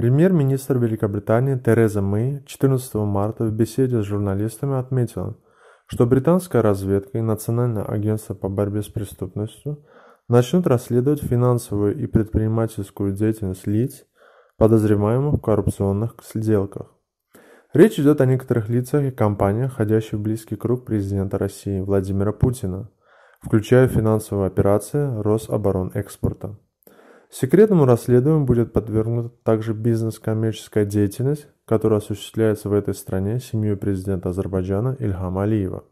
Премьер-министр Великобритании Тереза Мэй 14 марта в беседе с журналистами отметила, что британская разведка и Национальное агентство по борьбе с преступностью начнут расследовать финансовую и предпринимательскую деятельность лиц, подозреваемых в коррупционных сделках. Речь идет о некоторых лицах и компаниях, входящих в близкий круг президента России Владимира Путина, включая финансовые операции Рособоронэкспорта. экспорта. Секретному расследованию будет подвергнута также бизнес-коммерческая деятельность, которая осуществляется в этой стране семьей президента Азербайджана Ильхама Алиева.